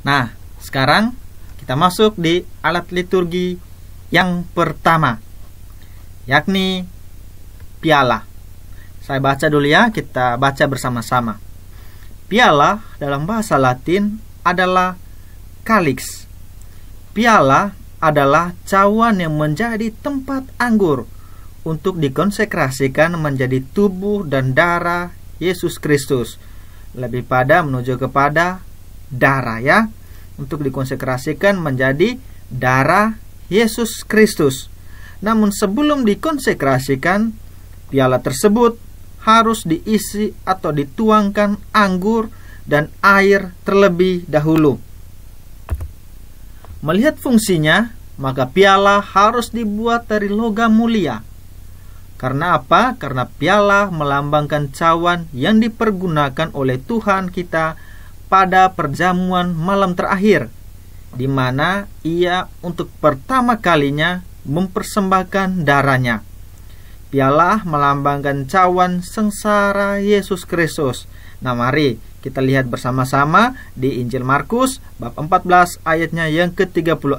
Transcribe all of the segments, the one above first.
Nah, sekarang kita masuk di alat liturgi yang pertama, yakni piala. Saya baca dulu ya, kita baca bersama-sama. Piala dalam bahasa Latin adalah kalix. Piala adalah cawan yang menjadi tempat anggur untuk dikonsekrasikan menjadi tubuh dan darah Yesus Kristus, lebih pada menuju kepada darah ya untuk dikonsekrasikan menjadi darah Yesus Kristus. Namun sebelum dikonsekrasikan, piala tersebut harus diisi atau dituangkan anggur dan air terlebih dahulu. Melihat fungsinya, maka piala harus dibuat dari logam mulia. Karena apa? Karena piala melambangkan cawan yang dipergunakan oleh Tuhan kita pada perjamuan malam terakhir, di mana ia untuk pertama kalinya mempersembahkan darahnya. Pialah melambangkan cawan sengsara Yesus Kristus. Nah mari kita lihat bersama-sama di Injil Markus bab 14 ayatnya yang ke-36.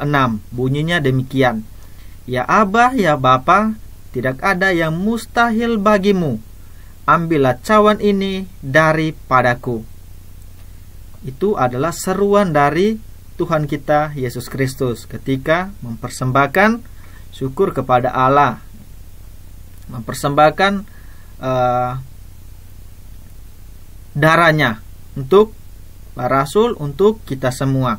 Bunyinya demikian. Ya Abah, ya Bapa, tidak ada yang mustahil bagimu. Ambillah cawan ini daripadaku itu adalah seruan dari Tuhan kita Yesus Kristus ketika mempersembahkan syukur kepada Allah, mempersembahkan uh, darahnya untuk para rasul, untuk kita semua.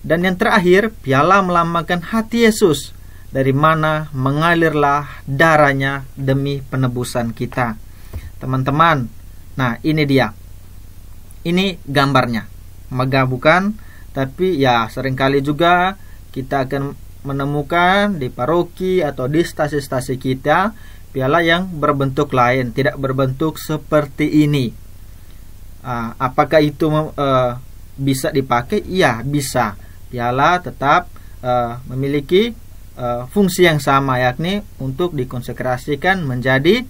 Dan yang terakhir, piala melambangkan hati Yesus dari mana mengalirlah darahnya demi penebusan kita. Teman-teman, nah ini dia ini gambarnya megah bukan tapi ya seringkali juga kita akan menemukan di paroki atau di stasi-stasi kita piala yang berbentuk lain tidak berbentuk seperti ini ah, apakah itu eh, bisa dipakai iya bisa piala tetap eh, memiliki eh, fungsi yang sama yakni untuk dikonsekrasikan menjadi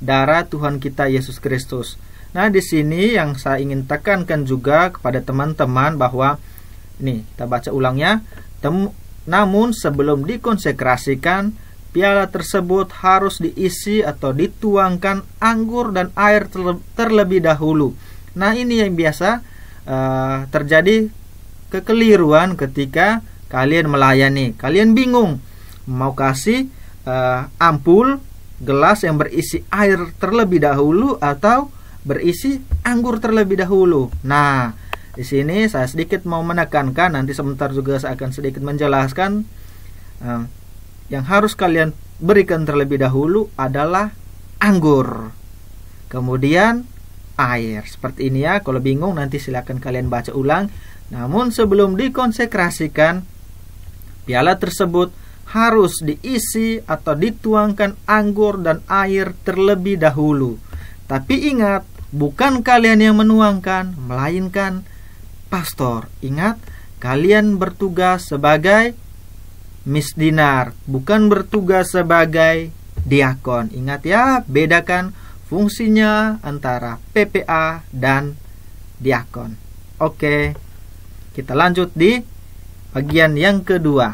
darah Tuhan kita Yesus Kristus Nah, di sini yang saya ingin tekankan juga kepada teman-teman bahwa nih, kita baca ulangnya. Tem namun sebelum dikonsekrasikan, piala tersebut harus diisi atau dituangkan anggur dan air terle terlebih dahulu. Nah, ini yang biasa uh, terjadi kekeliruan ketika kalian melayani. Kalian bingung mau kasih uh, ampul gelas yang berisi air terlebih dahulu atau berisi anggur terlebih dahulu. Nah, di sini saya sedikit mau menekankan nanti sebentar juga saya akan sedikit menjelaskan eh, yang harus kalian berikan terlebih dahulu adalah anggur. Kemudian air. Seperti ini ya. Kalau bingung nanti silakan kalian baca ulang. Namun sebelum dikonsekrasikan piala tersebut harus diisi atau dituangkan anggur dan air terlebih dahulu. Tapi ingat, bukan kalian yang menuangkan, melainkan pastor. Ingat, kalian bertugas sebagai misdinar, bukan bertugas sebagai diakon. Ingat ya, bedakan fungsinya antara PPA dan diakon. Oke, kita lanjut di bagian yang kedua.